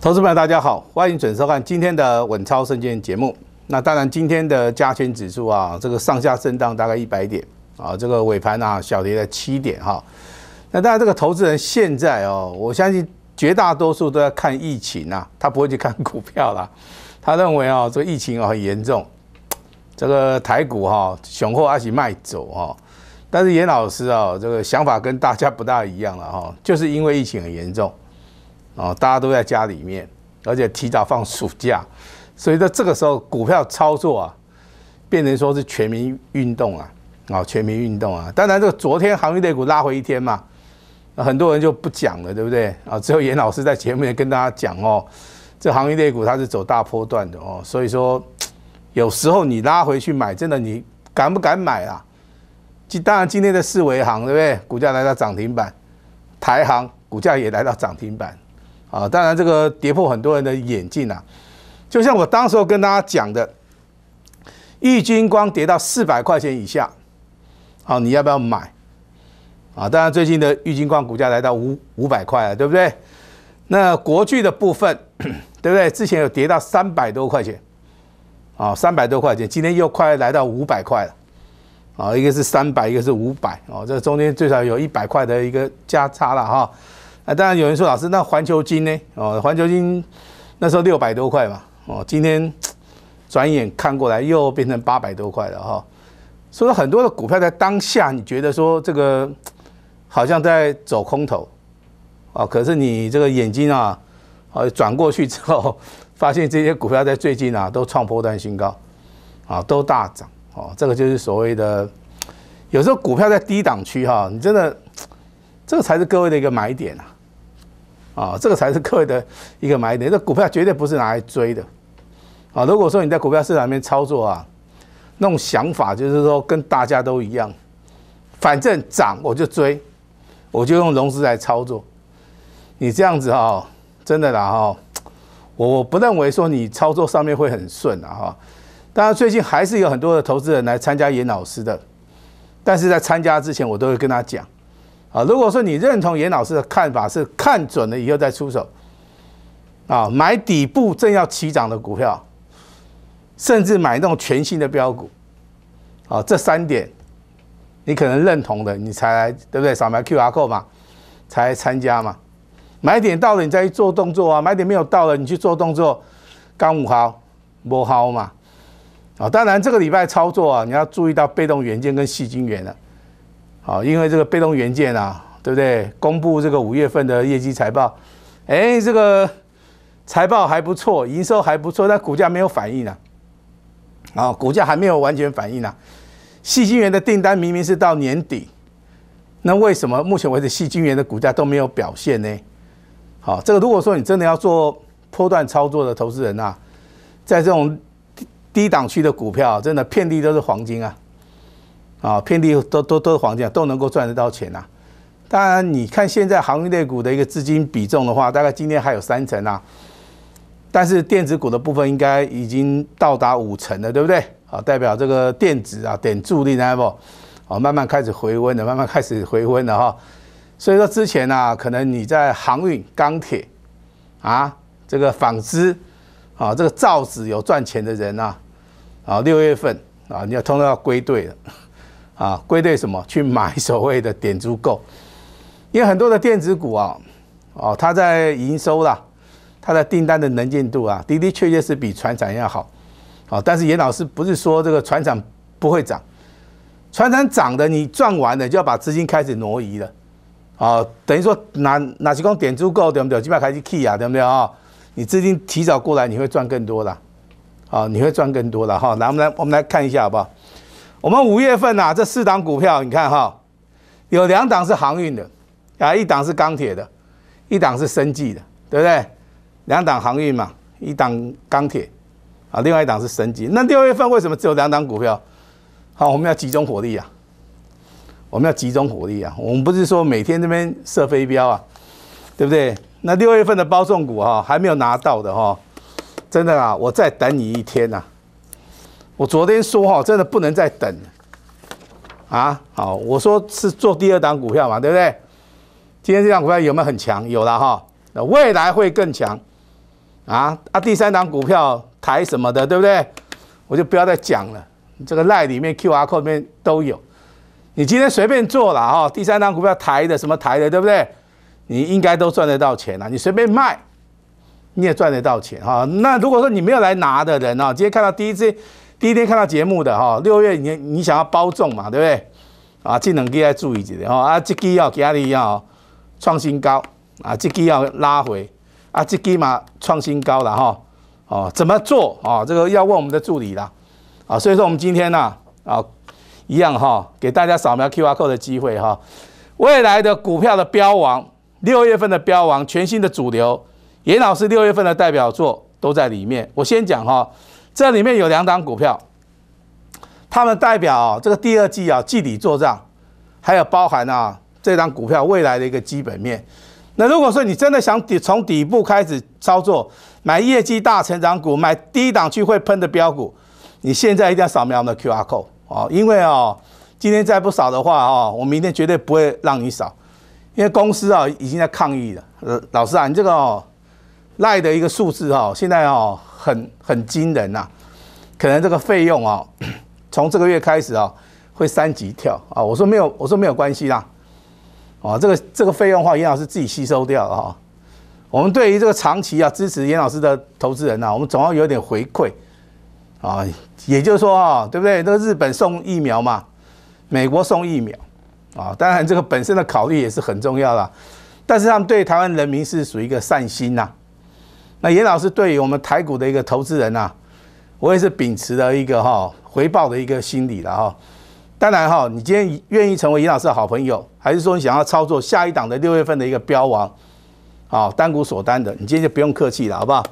投资朋们，大家好，欢迎准时收看今天的稳操胜券节目。那当然，今天的加权指数啊，这个上下震荡大概一百点啊，这个尾盘啊，小跌了七点哈。那当然，这个投资人现在哦，我相信绝大多数都在看疫情啊，他不会去看股票啦。他认为啊，这个疫情啊很严重，这个台股哈，雄厚而且卖走哈。但是严老师啊，这个想法跟大家不大一样了哈，就是因为疫情很严重。哦，大家都在家里面，而且提早放暑假，所以在这个时候股票操作啊，变成说是全民运动啊，啊，全民运动啊。当然，这个昨天航运类股拉回一天嘛，很多人就不讲了，对不对？啊，只有严老师在前面跟大家讲哦，这航运类股它是走大波段的哦，所以说有时候你拉回去买，真的你敢不敢买啊？今当然今天的四维行对不对？股价来到涨停板，台行股价也来到涨停板。啊，当然这个跌破很多人的眼镜啊。就像我当时候跟大家讲的，玉金光跌到四百块钱以下，好，你要不要买？啊，当然最近的玉金光股价来到五五百块了，对不对？那国巨的部分，对不对？之前有跌到三百多块钱，啊，三百多块钱，今天又快来到五百块了，啊，一个是三百，一个是五百，哦，这中间最少有一百块的一个价差了哈。啊，当然有人说，老师，那环球金呢？哦，环球金那时候六百多块嘛，哦，今天转眼看过来又变成八百多块了哈。所以很多的股票在当下，你觉得说这个好像在走空头啊，可是你这个眼睛啊，哦，转过去之后发现这些股票在最近啊都创破断新高啊，都大涨哦，这个就是所谓的有时候股票在低档区哈，你真的这个才是各位的一个买点啊。啊，这个才是各位的一个买点。这股票绝对不是拿来追的。啊，如果说你在股票市场里面操作啊，那种想法就是说跟大家都一样，反正涨我就追，我就用融资来操作。你这样子哦，真的啦哈，我我不认为说你操作上面会很顺啊哈。当然最近还是有很多的投资人来参加严老师的，但是在参加之前我都会跟他讲。啊，如果说你认同严老师的看法，是看准了以后再出手，啊，买底部正要起涨的股票，甚至买那种全新的标股，啊，这三点你可能认同的，你才来对不对？扫描 QR code 嘛，才参加嘛。买点到了，你再去做动作啊；买点没有到了，你去做动作，刚五毫、摸毫嘛。啊，当然这个礼拜操作啊，你要注意到被动元件跟细晶元了。好，因为这个被动元件啊，对不对？公布这个五月份的业绩财报，哎，这个财报还不错，营收还不错，但股价没有反应啊。啊，股价还没有完全反应啊。细晶圆的订单明明是到年底，那为什么目前为止细晶圆的股价都没有表现呢？好，这个如果说你真的要做波段操作的投资人啊，在这种低档区的股票，真的遍地都是黄金啊。啊，遍地都都都是黄金都能够赚得到钱呐。当然，你看现在航运类股的一个资金比重的话，大概今天还有三成啊。但是电子股的部分应该已经到达五成了，对不对？啊，代表这个电子啊点助力呢？啊，慢慢开始回温的，慢慢开始回温的哈。所以说之前啊，可能你在航运、钢铁啊，这个纺织啊，这个造纸有赚钱的人呐，啊，六月份啊，你要通通要归队了。啊，归队什么？去买所谓的点足购，因为很多的电子股啊，哦，它在营收啦，它的订单的能见度啊，的的确确是比船长要好，啊，但是严老师不是说这个船长不会涨，船长涨的你赚完了就要把资金开始挪移了，啊，等于说哪哪些光点足购对不对？基本上开始 key 啊对不对啊？你资金提早过来你会赚更多的，啊，你会赚更多的哈。来我们来我们来看一下好不好？我们五月份呐，这四档股票，你看哈，有两档是航运的，啊，一档是钢铁的，一档是生技的，对不对？两档航运嘛，一档钢铁，啊，另外一档是生技。那六月份为什么只有两档股票？好，我们要集中火力啊，我们要集中火力啊，我们不是说每天那边射飞镖啊，对不对？那六月份的包送股哈，还没有拿到的哈，真的啊，我再等你一天呐。我昨天说哈，真的不能再等，啊，好，我说是做第二档股票嘛，对不对？今天这档股票有没有很强？有了哈，那未来会更强，啊啊，第三档股票台什么的，对不对？我就不要再讲了，这个赖里面、Q R code 里面都有，你今天随便做了哈，第三档股票台的什么台的，对不对？你应该都赚得到钱了，你随便卖，你也赚得到钱哈。那如果说你没有来拿的人啊，今天看到第一支。第一天看到节目的哈，六月你你想要包中嘛，对不对？啊，技能第要注意一点哈，啊，这个要比亚迪要创新高啊，这个要拉回啊，这个嘛创新高了哈，哦，怎么做啊？这个要问我们的助理啦，啊，所以说我们今天呢，啊，一样哈，给大家扫描 Q R code 的机会哈，未来的股票的标王，六月份的标王，全新的主流，严老师六月份的代表作都在里面，我先讲哈。这里面有两档股票，他们代表这个第二季啊，季底做账，还有包含啊，这档股票未来的一个基本面。那如果说你真的想底从底部开始操作，买业绩大成长股，买低档去会喷的标股，你现在一定要扫描我们的 QR code 啊，因为啊，今天再不扫的话啊，我明天绝对不会让你扫，因为公司啊已经在抗议了。呃，老师啊，你这个哦，赖的一个数字啊，现在啊。很很惊人呐，可能这个费用啊，从这个月开始啊，会三级跳啊！我说没有，我说没有关系啦，哦，这个这个费用话，严老师自己吸收掉哈。我们对于这个长期啊支持严老师的投资人呐，我们总要有点回馈啊。也就是说啊，对不对？那个日本送疫苗嘛，美国送疫苗啊，当然这个本身的考虑也是很重要的，但是他们对台湾人民是属于一个善心呐。那严老师对于我们台股的一个投资人呐，我也是秉持了一个哈回报的一个心理了哈。当然哈，你今天愿意成为严老师的好朋友，还是说你想要操作下一档的六月份的一个标王，啊单股锁单的，你今天就不用客气了好不好？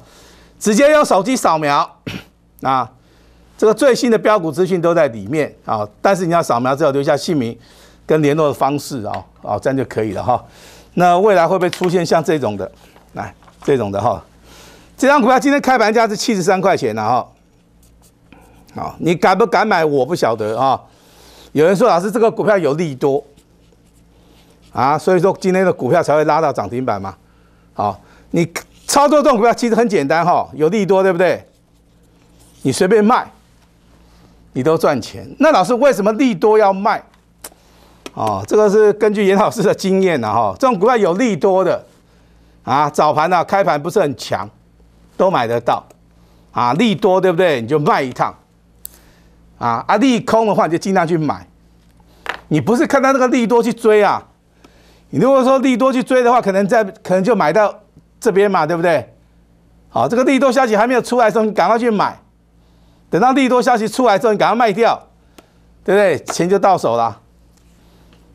直接用手机扫描啊，这个最新的标股资讯都在里面啊。但是你要扫描之后留下姓名跟联络的方式啊啊，这样就可以了哈。那未来会不会出现像这种的，来这种的哈？这张股票今天开盘价是七十三块钱了哈，好，你敢不敢买？我不晓得啊。有人说老师这个股票有利多，啊，所以说今天的股票才会拉到涨停板嘛。好，你操作这种股票其实很简单哈，有利多对不对？你随便卖，你都赚钱。那老师为什么利多要卖？啊，这个是根据严老师的经验了哈，这种股票有利多的，啊，早盘呢开盘不是很强。都买得到，啊，利多对不对？你就卖一趟，啊啊，利空的话你就尽量去买，你不是看它那个利多去追啊，你如果说利多去追的话，可能在可能就买到这边嘛，对不对？好，这个利多消息还没有出来的时候，你赶快去买，等到利多消息出来之后，你赶快卖掉，对不对？钱就到手了，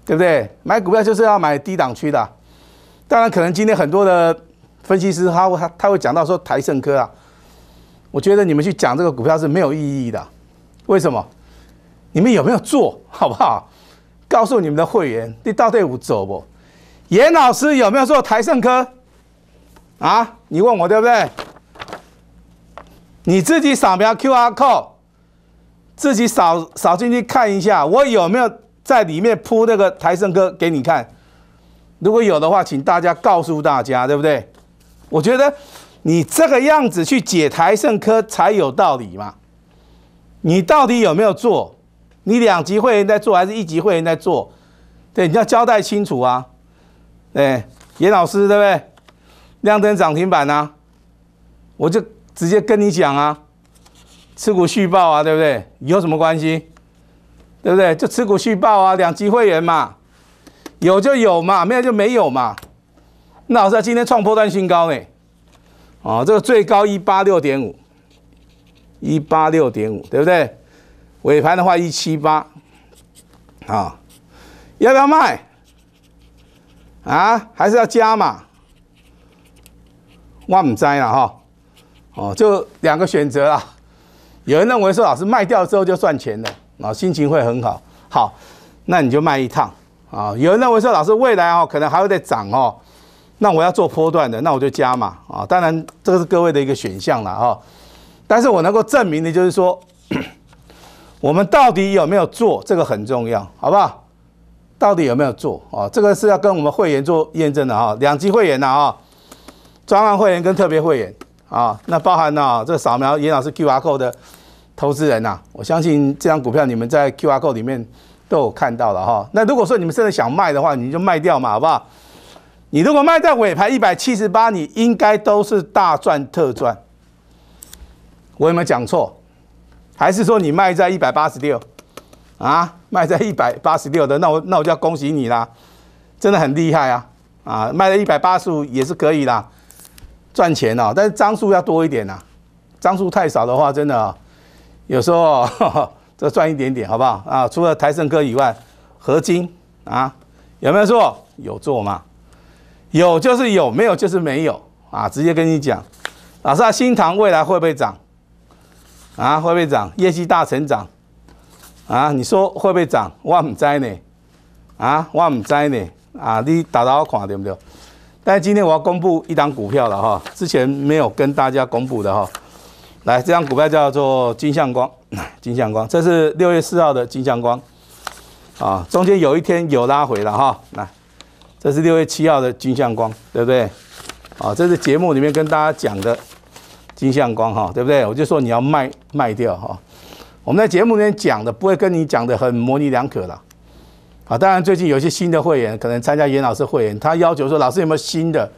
对不对？买股票就是要买低档区的，当然可能今天很多的。分析师他他他会讲到说台盛科啊，我觉得你们去讲这个股票是没有意义的，为什么？你们有没有做好不好？告诉你们的会员，你到队伍走不？严老师有没有做台盛科？啊，你问我对不对？你自己扫描 QR code，自己扫扫进去看一下，我有没有在里面铺那个台盛科给你看？如果有的话，请大家告诉大家对不对？我觉得你这个样子去解台盛科才有道理嘛？你到底有没有做？你两级会员在做还是一级会员在做？对，你要交代清楚啊！对，严老师对不对？亮灯涨停板啊！我就直接跟你讲啊，持股续报啊，对不对？有什么关系？对不对？就持股续报啊，两级会员嘛，有就有嘛，没有就没有嘛。那老师今天创破断新高哎，哦，这个最高一八六点五，一八六点五对不对？尾盘的话一七八，啊，要不要卖？啊，还是要加嘛？万五摘了哈，哦，就两个选择啦。有人认为说老师卖掉之后就赚钱了，啊，心情会很好。好，那你就卖一趟啊。有人认为说老师未来哦可能还会再涨哦。那我要做波段的，那我就加嘛啊！当然，这个是各位的一个选项了啊。但是我能够证明的就是说，我们到底有没有做，这个很重要，好不好？到底有没有做啊？这个是要跟我们会员做验证的啊，两级会员的啊，专案会员跟特别会员啊，那包含呢，这个扫描严老师 QR Code 的投资人呐，我相信这张股票你们在 QR Code 里面都有看到了哈。那如果说你们真的想卖的话，你就卖掉嘛，好不好？你如果卖在尾盘一百七十八，你应该都是大赚特赚。我有没有讲错？还是说你卖在一百八十六啊？卖在一百八十六的，那我那我就要恭喜你啦，真的很厉害啊！啊，卖在一百八十五也是可以啦，赚钱哦。但是张数要多一点呐，张数太少的话，真的有时候 这赚一点点，好不好啊？除了台盛科以外，合金啊，有没有做？有做嘛？有就是有，没有就是没有啊！直接跟你讲，老师啊，新塘未来会不会涨啊？会不会涨？业绩大成长啊？你说会不会涨？我唔知呢啊，我唔知呢啊！你打倒看对不对？但是今天我要公布一张股票了哈，之前没有跟大家公布的哈，来，这张股票叫做金相光，金相光，这是六月四号的金相光啊，中间有一天有拉回了哈，来。这是六月七号的金相光，对不对？啊，这是节目里面跟大家讲的金相光，哈，对不对？我就说你要卖卖掉哈。我们在节目里面讲的，不会跟你讲的很模棱两可了。啊，当然最近有一些新的会员可能参加严老师会员，他要求说老师有没有新的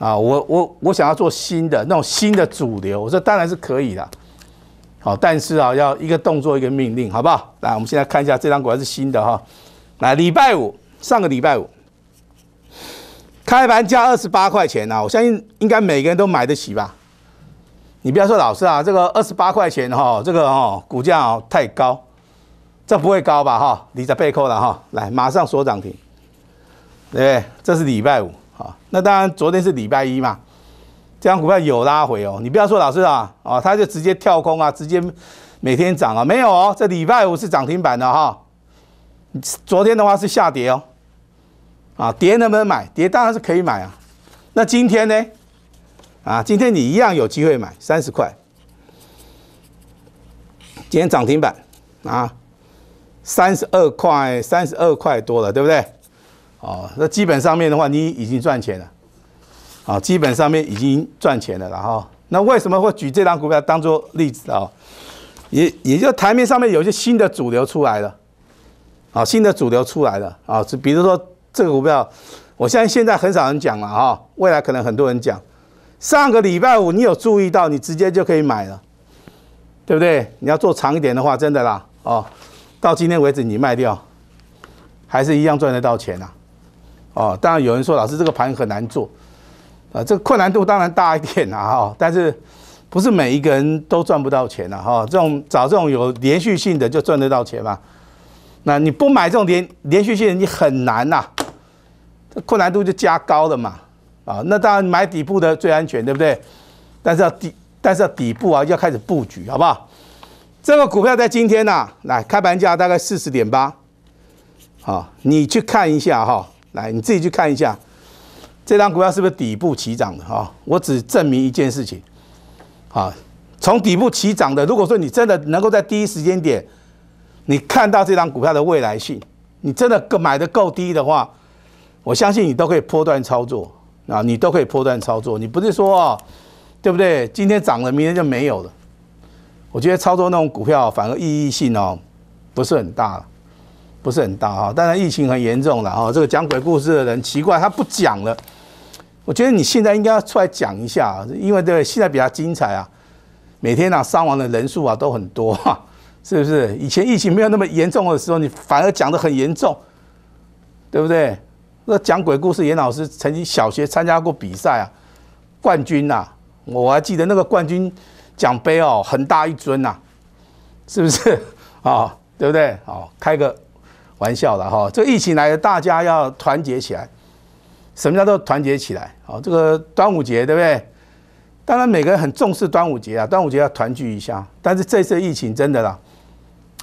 啊？我我我想要做新的那种新的主流，我说当然是可以的。好，但是啊，要一个动作一个命令，好不好？来，我们现在看一下这张股还是新的哈。来，礼拜五上个礼拜五。开盘价二十八块钱呐，我相信应该每个人都买得起吧？你不要说老师啊，这个二十八块钱哈，这个哦股价哦太高，这不会高吧？哈，你在背扣了哈，来马上锁涨停，对不对？这是礼拜五，好，那当然昨天是礼拜一嘛，这张股票有拉回哦。你不要说老师啊，哦，他就直接跳空啊，直接每天涨啊，没有哦？这礼拜五是涨停板的哈，昨天的话是下跌哦。啊，跌能不能买？跌当然是可以买啊。那今天呢？啊，今天你一样有机会买三十块。今天涨停板啊，三十二块，三十二块多了，对不对？哦，那基本上面的话，你已经赚钱了。啊，基本上面已经赚钱了，然后那为什么会举这张股票当做例子啊？也也就台面上面有些新的主流出来了。啊，新的主流出来了啊，是比如说。这个股票，我相信现在很少人讲了哈，未来可能很多人讲。上个礼拜五你有注意到，你直接就可以买了，对不对？你要做长一点的话，真的啦，哦，到今天为止你卖掉，还是一样赚得到钱呐，哦。当然有人说，老师这个盘很难做，啊，这困难度当然大一点呐，哦，但是不是每一个人都赚不到钱啊、哈，这种找这种有连续性的就赚得到钱嘛，那你不买这种连连续性的你很难呐。这困难度就加高了嘛，啊，那当然买底部的最安全，对不对？但是要底，但是要底部啊，要开始布局，好不好？这个股票在今天呐，来开盘价大概四十点八，好，你去看一下哈，来你自己去看一下，这张股票是不是底部起涨的哈？我只证明一件事情，好，从底部起涨的，如果说你真的能够在第一时间点，你看到这张股票的未来性，你真的够买的够低的话。我相信你都可以波段操作啊，你都可以波段操作。你不是说啊，对不对？今天涨了，明天就没有了。我觉得操作那种股票反而意义性哦，不是很大，不是很大哈。当然疫情很严重了哈，这个讲鬼故事的人奇怪，他不讲了。我觉得你现在应该要出来讲一下，因为对，现在比较精彩啊。每天啊伤亡的人数啊都很多，是不是？以前疫情没有那么严重的时候，你反而讲的很严重，对不对？那讲鬼故事，严老师曾经小学参加过比赛啊，冠军呐！我还记得那个冠军奖杯哦，很大一尊呐，是不是啊？对不对？好，开个玩笑了哈。这疫情来了，大家要团结起来。什么叫做团结起来？啊，这个端午节对不对？当然每个人很重视端午节啊，端午节要团聚一下。但是这次疫情真的啦，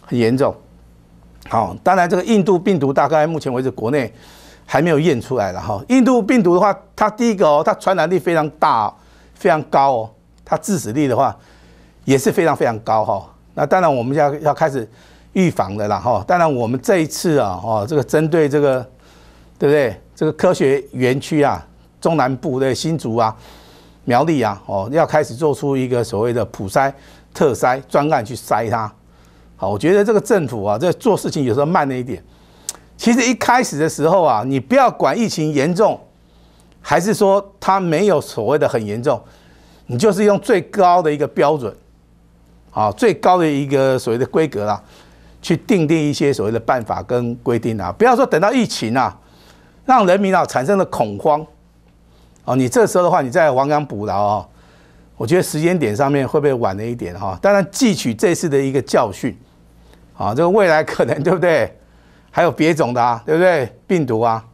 很严重。好，当然这个印度病毒大概目前为止国内。还没有验出来了哈。印度病毒的话，它第一个哦，它传染力非常大，非常高哦。它致死率的话，也是非常非常高哈。那当然我们要要开始预防的啦哈。当然我们这一次啊哦，这个针对这个对不对？这个科学园区啊，中南部的新竹啊、苗栗啊哦，要开始做出一个所谓的普筛、特筛专案去筛它。好，我觉得这个政府啊，在做事情有时候慢了一点。其实一开始的时候啊，你不要管疫情严重，还是说它没有所谓的很严重，你就是用最高的一个标准，啊，最高的一个所谓的规格啦，去定定一些所谓的办法跟规定啊，不要说等到疫情啊，让人民啊产生了恐慌，哦，你这时候的话你在亡羊补牢啊，我觉得时间点上面会不会晚了一点哈？当然汲取这次的一个教训，啊，这个未来可能对不对？还有别种的啊，对不对？病毒啊，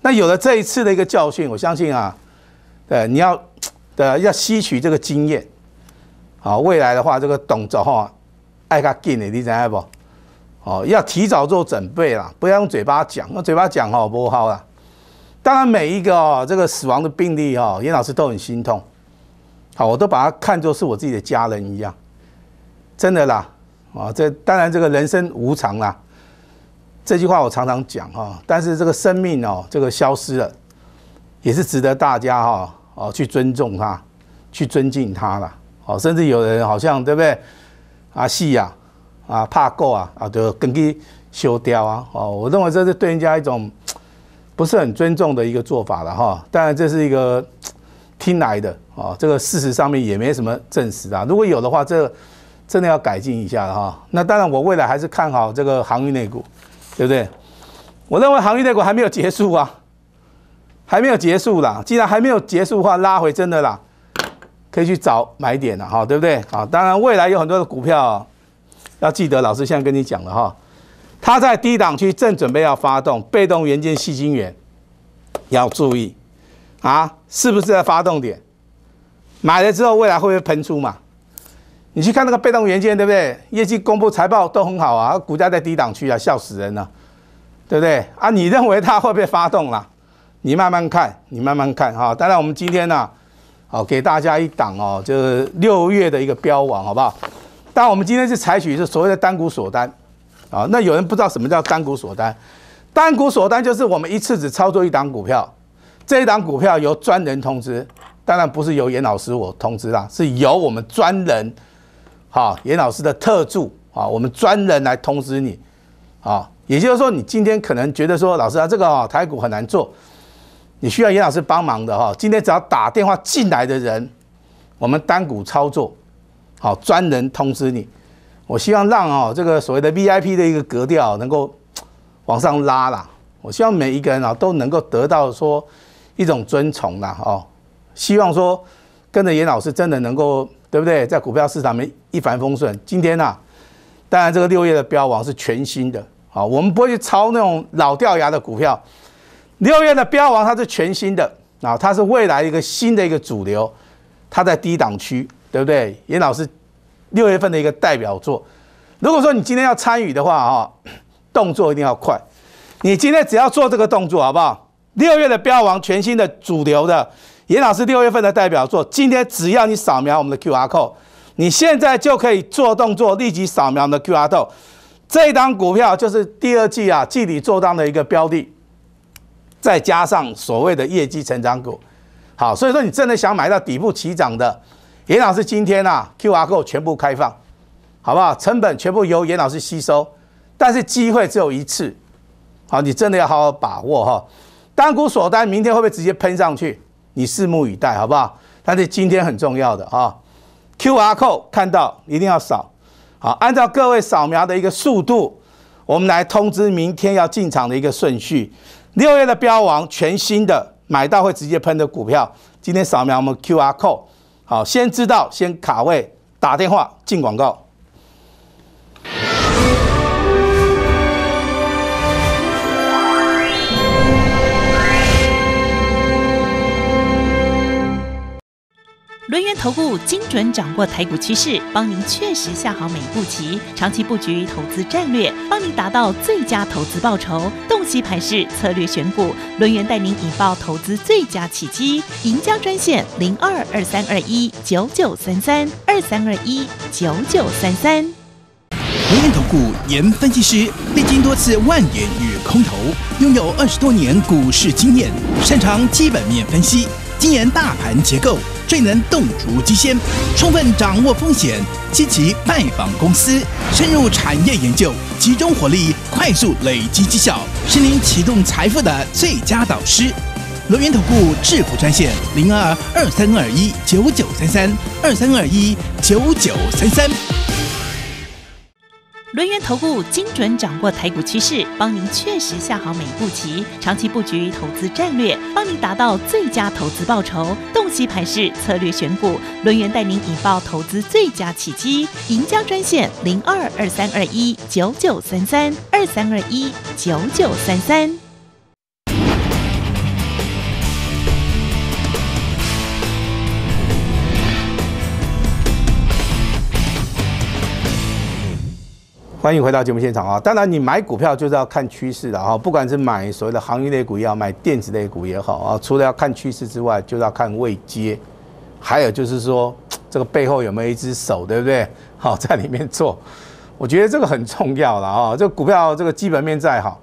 那有了这一次的一个教训，我相信啊，对，你要，的要吸取这个经验。好，未来的话，这个董着哈，爱他近的，你知道不？好，要提早做准备啦，不要用嘴巴讲，用嘴巴讲哈，不好啦。当然，每一个哦，这个死亡的病例哦，严老师都很心痛。好，我都把它看作是我自己的家人一样，真的啦。啊，这当然，这个人生无常啦。这句话我常常讲哈，但是这个生命哦，这个消失了，也是值得大家哈哦去尊重他，去尊敬他了哦。甚至有人好像对不对？啊，戏呀，啊，怕够啊啊，就根据修掉啊哦。我认为这是对人家一种 不是很尊重的一个做法了哈。当然这是一个 听来的啊，这个事实上面也没什么证实啊。如果有的话，这真的要改进一下了哈。那当然，我未来还是看好这个航运类股。对不对？我认为航运类股还没有结束啊，还没有结束啦。既然还没有结束的话，拉回真的啦，可以去找买点了哈，对不对？好，当然未来有很多的股票要记得，老师现在跟你讲了哈，它在低档区正准备要发动，被动元件细晶圆要注意啊，是不是在发动点？买了之后未来会不会喷出嘛？你去看那个被动元件，对不对？业绩公布财报都很好啊，股价在低档区啊，笑死人了，对不对？啊，你认为它会被发动了？你慢慢看，你慢慢看哈。当然，我们今天呢，好给大家一档哦，就是六月的一个标王，好不好？当然，我们今天是采取是所谓的单股锁单啊。那有人不知道什么叫单股锁单？单股锁单就是我们一次只操作一档股票，这一档股票由专人通知，当然不是由严老师我通知啦，是由我们专人。好，严老师的特助啊，我们专人来通知你。啊。也就是说，你今天可能觉得说，老师啊，这个啊，台股很难做，你需要严老师帮忙的哈。今天只要打电话进来的人，我们单股操作，好，专人通知你。我希望让啊，这个所谓的 VIP 的一个格调能够往上拉啦。我希望每一个人啊都能够得到说一种尊崇啦，哦，希望说跟着严老师真的能够。对不对？在股票市场面一帆风顺。今天呢，当然这个六月的标王是全新的好，我们不会去抄那种老掉牙的股票。六月的标王它是全新的啊，它是未来一个新的一个主流，它在低档区，对不对？严老师六月份的一个代表作。如果说你今天要参与的话啊，动作一定要快。你今天只要做这个动作好不好？六月的标王，全新的主流的。严老师六月份的代表作，今天只要你扫描我们的 QR code，你现在就可以做动作，立即扫描我们的 QR code。这一档股票就是第二季啊季底做单的一个标的，再加上所谓的业绩成长股。好，所以说你真的想买到底部起涨的，严老师今天啊 QR code 全部开放，好不好？成本全部由严老师吸收，但是机会只有一次。好，你真的要好好把握哈。单股锁单，明天会不会直接喷上去？你拭目以待，好不好？但是今天很重要的啊 q r code 看到一定要扫，好，按照各位扫描的一个速度，我们来通知明天要进场的一个顺序。六月的标王，全新的买到会直接喷的股票，今天扫描我们 QR code，好，先知道先卡位，打电话进广告。轮源投顾精准掌握台股趋势，帮您确实下好每步棋，长期布局投资战略，帮您达到最佳投资报酬。洞悉盘势，策略选股，轮源带您引爆投资最佳契机。赢家专线零二二三二一九九三三二三二一九九三三。轮源投顾严分析师，历经多次万点与空头，拥有二十多年股市经验，擅长基本面分析。精研大盘结构，最能洞烛机先，充分掌握风险，积极拜访公司，深入产业研究，集中火力，快速累积绩效，是您启动财富的最佳导师。罗源投顾致富专线：零二二三二一九九三三二三二一九九三三。轮源投顾精准掌握台股趋势，帮您确实下好每步棋，长期布局投资战略，帮您达到最佳投资报酬。洞悉盘势，策略选股，轮源带您引爆投资最佳契机。赢家专线零二二三二一九九三三二三二一九九三三。欢迎回到节目现场啊！当然，你买股票就是要看趋势的哈，不管是买所谓的行业类股也好，买电子类股也好啊，除了要看趋势之外，就是要看位阶，还有就是说这个背后有没有一只手，对不对？好，在里面做，我觉得这个很重要了啊。这股票这个基本面再好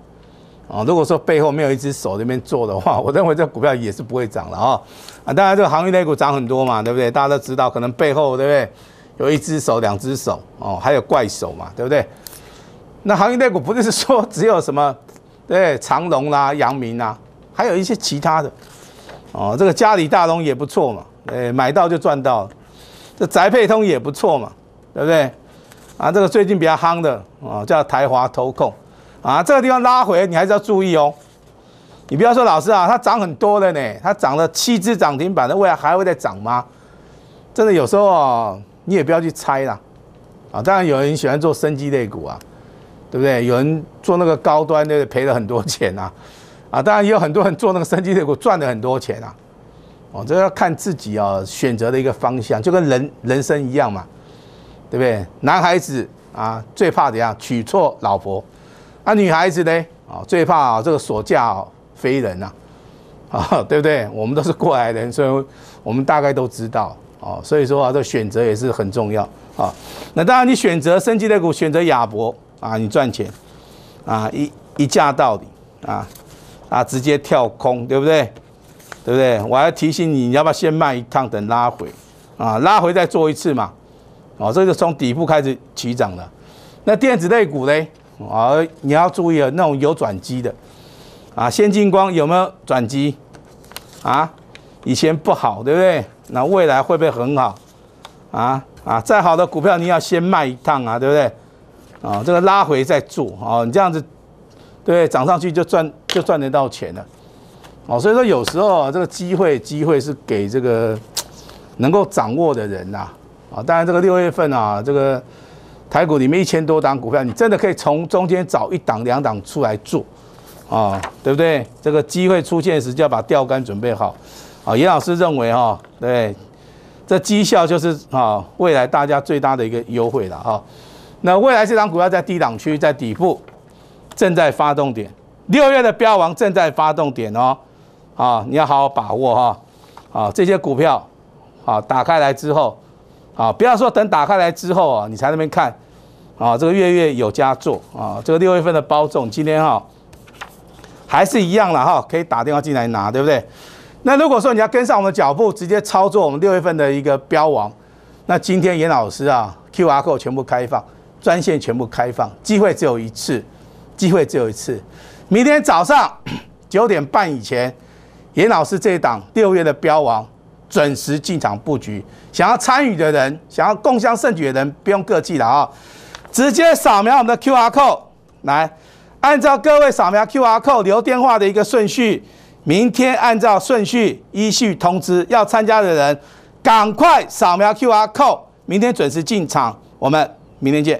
啊，如果说背后没有一只手那面做的话，我认为这股票也是不会涨了啊！啊，当然这个行业类股涨很多嘛，对不对？大家都知道，可能背后对不对？有一只手、两只手哦，还有怪手嘛，对不对？那行业类股不就是说只有什么，对，长隆啦、阳明啦，还有一些其他的，哦，这个嘉里大龙也不错嘛，哎，买到就赚到，这宅配通也不错嘛，对不对？啊，这个最近比较夯的，哦，叫台华投控，啊，这个地方拉回你还是要注意哦。你不要说老师啊，它涨很多了呢，它涨了七只涨停板的，未来还会再涨吗？真的有时候啊，你也不要去猜啦，啊，当然有人喜欢做生机类股啊。对不对？有人做那个高端的赔了很多钱呐，啊，当然也有很多人做那个升级肋股赚了很多钱啊，哦，这要看自己哦选择的一个方向，就跟人人生一样嘛，对不对？男孩子啊最怕怎样？娶错老婆，啊女孩子呢啊最怕哦、这个所嫁非人呐，啊 对不对？我们都是过来人，所以我们大概都知道哦，所以说啊这选择也是很重要啊。那当然你选择升级肋股，选择亚博。啊，你赚钱，啊，一一价到底，啊啊，直接跳空，对不对？对不对？我要提醒你，你要不要先卖一趟，等拉回，啊，拉回再做一次嘛，哦，这就从底部开始起涨了。那电子类股嘞，啊，你要注意啊，那种有转机的，啊，先进光有没有转机？啊，以前不好，对不对？那未来会不会很好？啊啊，再好的股票你要先卖一趟啊，对不对？啊，这个拉回再做啊，你这样子，对，涨上去就赚，就赚得到钱了，哦，所以说有时候啊，这个机会，机会是给这个能够掌握的人呐，啊，当然这个六月份啊，这个台股里面一千多档股票，你真的可以从中间找一档两档出来做，啊，对不对？这个机会出现时就要把钓竿准备好，啊，严老师认为哈，对，这绩效就是啊，未来大家最大的一个优惠了，哈。那未来这张股票在低档区，在底部正在发动点，六月的标王正在发动点哦，啊，你要好好把握哈，啊，这些股票，啊打开来之后，啊，不要说等打开来之后啊，你才那边看，啊，这个月月有加做啊，这个六月份的包中今天哈还是一样了哈，可以打电话进来拿，对不对？那如果说你要跟上我们脚步，直接操作我们六月份的一个标王，那今天严老师啊，Q R code 全部开放。专线全部开放，机会只有一次，机会只有一次。明天早上 九点半以前，严老师这一档六月的标王准时进场布局。想要参与的人，想要共享胜局的人，不用客气了啊，直接扫描我们的 Q R code 来，按照各位扫描 Q R code 留电话的一个顺序，明天按照顺序依序通知要参加的人，赶快扫描 Q R code，明天准时进场。我们明天见。